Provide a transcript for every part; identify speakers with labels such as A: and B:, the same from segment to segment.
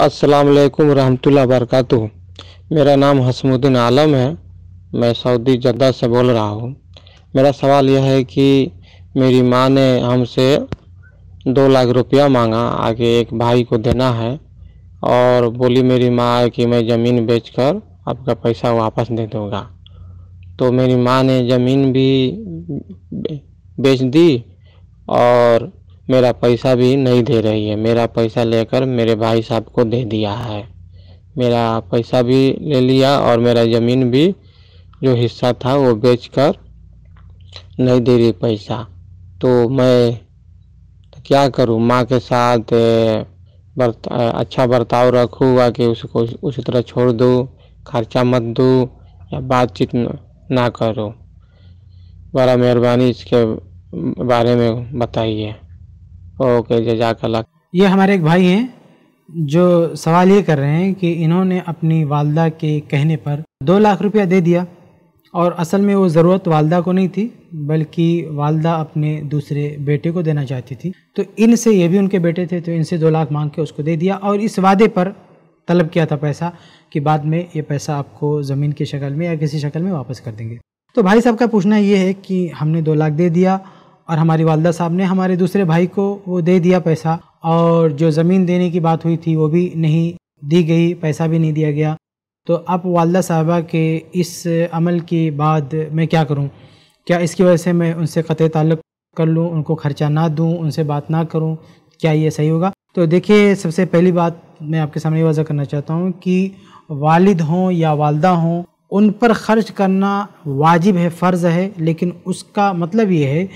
A: असलकम रहमतुल्लाह बरकत मेरा नाम हसमुद्दीन आलम है मैं सऊदी जद्दा से बोल रहा हूँ मेरा सवाल यह है कि मेरी माँ ने हमसे दो लाख रुपया मांगा आगे एक भाई को देना है और बोली मेरी माँ कि मैं ज़मीन बेचकर आपका पैसा वापस दे दूँगा तो मेरी माँ ने ज़मीन भी बेच दी और मेरा पैसा भी नहीं दे रही है मेरा पैसा लेकर मेरे भाई साहब को दे दिया है मेरा पैसा भी ले लिया और मेरा ज़मीन भी जो हिस्सा था वो बेचकर नहीं दे रही पैसा तो मैं क्या करूँ माँ के साथ बर्त अच्छा बर्ताव रखूँगा कि उसको उसी तरह छोड़ दूँ खर्चा मत दूँ या बातचीत ना करूँ बड़ा मेहरबानी इसके बारे में बताइए ओके जजाकल्ला
B: ये हमारे एक भाई हैं जो सवाल ये कर रहे हैं कि इन्होंने अपनी वालदा के कहने पर दो लाख रुपया दे दिया और असल में वो ज़रूरत वालदा को नहीं थी बल्कि वालदा अपने दूसरे बेटे को देना चाहती थी तो इनसे ये भी उनके बेटे थे तो इनसे दो लाख मांग के उसको दे दिया और इस वादे पर तलब किया था पैसा कि बाद में ये पैसा आपको ज़मीन की शक्ल में या किसी शक्ल में वापस कर देंगे तो भाई साहब का पूछना ये है कि हमने दो लाख दे दिया और हमारी वालदा साहब ने हमारे दूसरे भाई को वो दे दिया पैसा और जो ज़मीन देने की बात हुई थी वो भी नहीं दी गई पैसा भी नहीं दिया गया तो अब वालदा साहबा के इस अमल के बाद मैं क्या करूं क्या इसकी वजह से मैं उनसे क़त ताल्लुक़ कर लूं उनको ख़र्चा ना दूं उनसे बात ना करूं क्या ये सही होगा तो देखिए सबसे पहली बात मैं आपके सामने वजह करना चाहता हूँ कि वालिद हों या वालदा हों उन पर ख़र्च करना वाजिब है फ़र्ज़ है लेकिन उसका मतलब ये है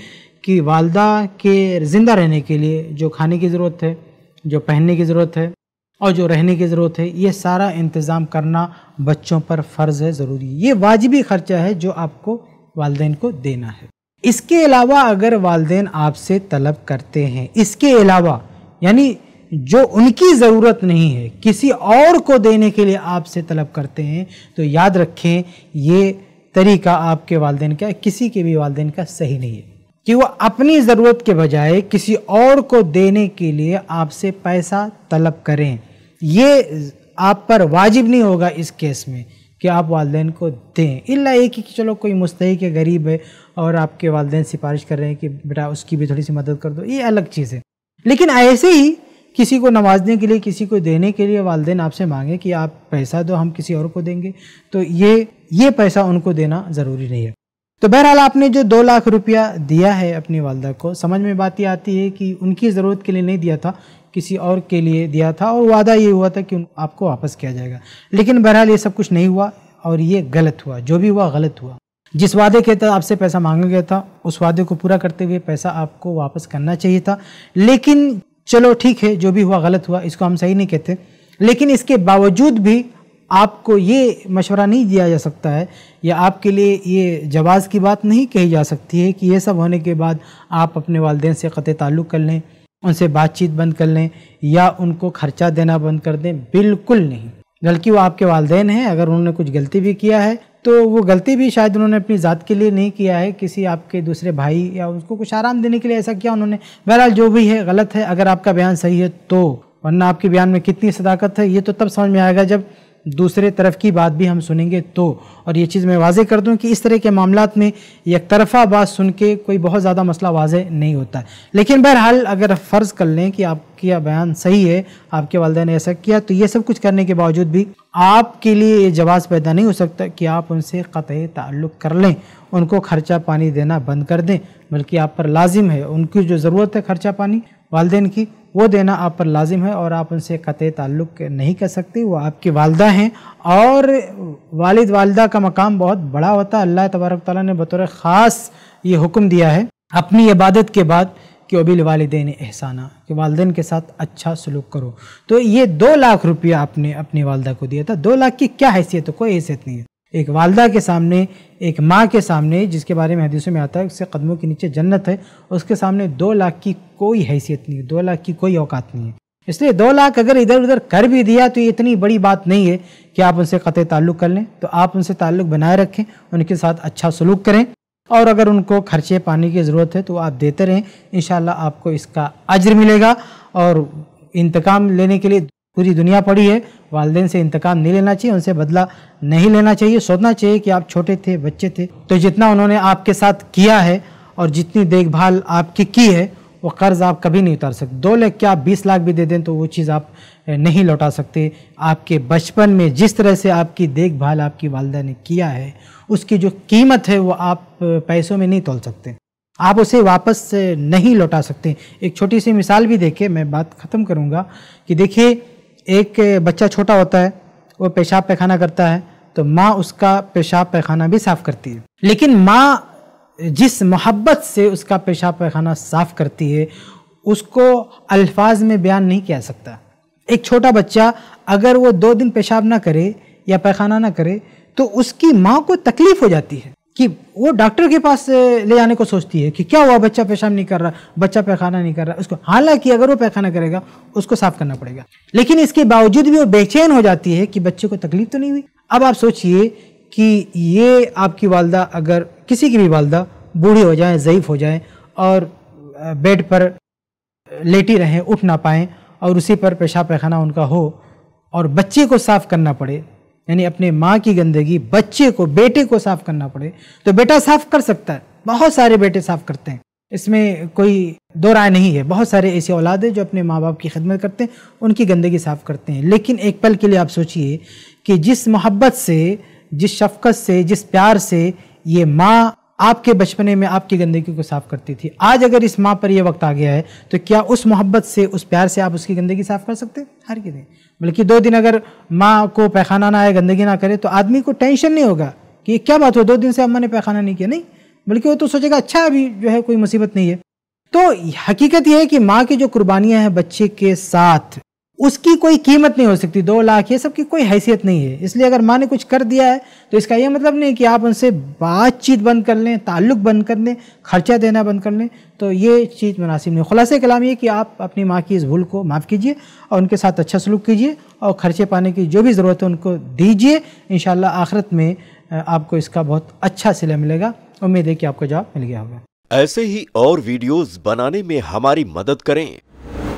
B: कि वालदा के ज़िंदा रहने के लिए जो खाने की ज़रूरत है जो पहनने की ज़रूरत है और जो रहने की ज़रूरत है ये सारा इंतज़ाम करना बच्चों पर फ़र्ज़ है ज़रूरी ये वाजिबी ख़र्चा है जो आपको वालदे को देना है इसके अलावा अगर वालदे आपसे तलब करते हैं इसके अलावा यानी जो उनकी ज़रूरत नहीं है किसी और को देने के लिए आपसे तलब करते हैं तो याद रखें ये तरीका आपके वालदेन का किसी के भी वालदेन का सही नहीं है कि वो अपनी ज़रूरत के बजाय किसी और को देने के लिए आपसे पैसा तलब करें ये आप पर वाजिब नहीं होगा इस केस में कि आप वालदेन को दें इला एक ही कि चलो कोई मुस्तक है गरीब है और आपके वालदेन सिफारिश कर रहे हैं कि बेटा उसकी भी थोड़ी सी मदद कर दो ये अलग चीज़ है लेकिन ऐसे ही किसी को नवाजने के लिए किसी को देने के लिए वालदेन आपसे मांगे कि आप पैसा दो हम किसी और को देंगे तो ये ये पैसा उनको देना ज़रूरी नहीं है तो बहरहाल आपने जो दो लाख रुपया दिया है अपनी वालदा को समझ में बात यह आती है कि उनकी ज़रूरत के लिए नहीं दिया था किसी और के लिए दिया था और वादा ये हुआ था कि आपको वापस किया जाएगा लेकिन बहरहाल ये सब कुछ नहीं हुआ और ये गलत हुआ जो भी हुआ गलत हुआ जिस वादे के तहत आपसे पैसा मांगा गया था उस वादे को पूरा करते हुए पैसा आपको वापस करना चाहिए था लेकिन चलो ठीक है जो भी हुआ गलत हुआ इसको हम सही नहीं कहते लेकिन इसके बावजूद भी आपको ये मशवरा नहीं दिया जा सकता है या आपके लिए ये जवाज़ की बात नहीं कही जा सकती है कि ये सब होने के बाद आप अपने वालदेन से ख़त ताल्लुक़ कर लें उनसे बातचीत बंद कर लें या उनको खर्चा देना बंद कर दें बिल्कुल नहीं बल्कि वो आपके वालदेन हैं अगर उन्होंने कुछ गलती भी किया है तो वो गलती भी शायद उन्होंने अपनी ज़ात के लिए नहीं किया है किसी आपके दूसरे भाई या उसको कुछ आराम देने के लिए ऐसा किया उन्होंने बहरहाल जो भी है गलत है अगर आपका बयान सही है तो वरना आपके बयान में कितनी सदाकत है ये तो तब समझ में आएगा जब दूसरे तरफ की बात भी हम सुनेंगे तो और ये चीज़ मैं वाजे कर दूं कि इस तरह के मामला में एक तरफा बात सुन के कोई बहुत ज़्यादा मसला वाजे नहीं होता है लेकिन बहरहाल अगर फ़र्ज़ कर लें कि आपके बयान सही है आपके वालदे ने ऐसा किया तो ये सब कुछ करने के बावजूद भी आपके लिए ये जवाब पैदा नहीं हो सकता कि आप उनसे क़त ताल्लुक़ कर लें उनको खर्चा पानी देना बंद कर दें बल्कि आप पर लाजिम है उनकी जो ज़रूरत है खर्चा पानी वालदेन की वो देना आप पर लाजिम है और आप उनसे कत ताल्लुक़ नहीं कर सकते वो आपकी वालदा हैं और वालिद वालदा का मकाम बहुत बड़ा होता है अल्लाह तबारक ताली ने बतौर ख़ास ये हुक्म दिया है अपनी इबादत के बाद कि वालदे वालदेन एहसाना कि वालदे के साथ अच्छा सलूक करो तो ये दो लाख रुपया आपने अपनी वालदा को दिया था दो लाख की क्या हैसियत है कोई हैसियत नहीं है एक वालदा के सामने एक माँ के सामने जिसके बारे में हदीसों में आता है उसके कदमों के नीचे जन्नत है उसके सामने दो लाख की कोई हैसियत नहीं है दो लाख की कोई औकात नहीं है इसलिए दो लाख अगर इधर उधर कर भी दिया तो ये इतनी बड़ी बात नहीं है कि आप उनसे कतः ताल्लुक़ कर लें तो आप उनसे ताल्लुक़ बनाए रखें उनके साथ अच्छा सलूक करें और अगर उनको खर्चे पानी की ज़रूरत है तो आप देते रहें इन आपको इसका अजर मिलेगा और इंतकाम लेने के लिए पूरी दुनिया पड़ी है वालदेन से इंतकाम नहीं लेना चाहिए उनसे बदला नहीं लेना चाहिए सोचना चाहिए कि आप छोटे थे बच्चे थे तो जितना उन्होंने आपके साथ किया है और जितनी देखभाल आपकी की है वो कर्ज़ आप कभी नहीं उतार सकते दो लाख क्या आप बीस लाख भी दे दें तो वो चीज़ आप नहीं लौटा सकते आपके बचपन में जिस तरह से आपकी देखभाल आपकी वालदा ने किया है उसकी जो कीमत है वो आप पैसों में नहीं तोल सकते आप उसे वापस नहीं लौटा सकते एक छोटी सी मिसाल भी देखे मैं बात ख़त्म करूँगा कि देखिए एक बच्चा छोटा होता है वो पेशाब पैखाना करता है तो माँ उसका पेशाब पैखाना भी साफ करती है लेकिन माँ जिस मोहब्बत से उसका पेशाब पैखाना साफ करती है उसको अल्फाज में बयान नहीं किया सकता एक छोटा बच्चा अगर वो दो दिन पेशाब ना करे या पैखाना ना करे तो उसकी माँ को तकलीफ़ हो जाती है कि वो डॉक्टर के पास ले जाने को सोचती है कि क्या हुआ बच्चा पेशाब नहीं कर रहा बच्चा पैखाना नहीं कर रहा उसको हालांकि अगर वो पैखाना करेगा उसको साफ करना पड़ेगा लेकिन इसके बावजूद भी वो बेचैन हो जाती है कि बच्चे को तकलीफ तो नहीं हुई अब आप सोचिए कि ये आपकी वालदा अगर किसी की भी वालदा बूढ़ी हो जाए ज़यीफ़ हो जाए और बेड पर लेटी रहें उठ ना पाएँ और उसी पर पेशाब पैखाना उनका हो और बच्चे को साफ़ करना पड़े यानी अपने माँ की गंदगी बच्चे को बेटे को साफ करना पड़े तो बेटा साफ कर सकता है बहुत सारे बेटे साफ करते हैं इसमें कोई दो राय नहीं है बहुत सारे ऐसे औलाद हैं जो अपने माँ बाप की खिदमत करते हैं उनकी गंदगी साफ करते हैं लेकिन एक पल के लिए आप सोचिए कि जिस मोहब्बत से जिस शफकत से जिस प्यार से ये माँ आपके बचपने में आपकी गंदगी को साफ करती थी आज अगर इस माँ पर यह वक्त आ गया है तो क्या उस मोहब्बत से उस प्यार से आप उसकी गंदगी साफ कर सकते हर के दिन बल्कि दो दिन अगर माँ को पैखाना ना आए गंदगी ना करे तो आदमी को टेंशन नहीं होगा कि क्या बात हो दो दिन से अम्मा ने पैखाना नहीं किया नहीं बल्कि वो तो सोचेगा अच्छा अभी जो है कोई मुसीबत नहीं है तो हकीकत यह है कि माँ की जो कुर्बानियाँ हैं बच्चे के साथ उसकी कोई कीमत नहीं हो सकती दो लाख ये सब की कोई हैसियत नहीं है इसलिए अगर माँ ने कुछ कर दिया है तो इसका यह मतलब नहीं कि आप उनसे बातचीत बंद कर लें ताल्लुक बंद कर लें खर्चा देना बंद कर लें तो ये चीज़ मुनासिब नहीं खुलासे कलाम ये कि आप अपनी माँ की इस भूल को माफ़ कीजिए और उनके साथ अच्छा सलूक कीजिए और खर्चे पाने की जो भी ज़रूरत है उनको दीजिए इन आखिरत में आपको इसका बहुत अच्छा सिला मिलेगा उम्मीद है कि आपको जवाब मिल गया होगा ऐसे ही और वीडियोज़ बनाने में हमारी मदद करें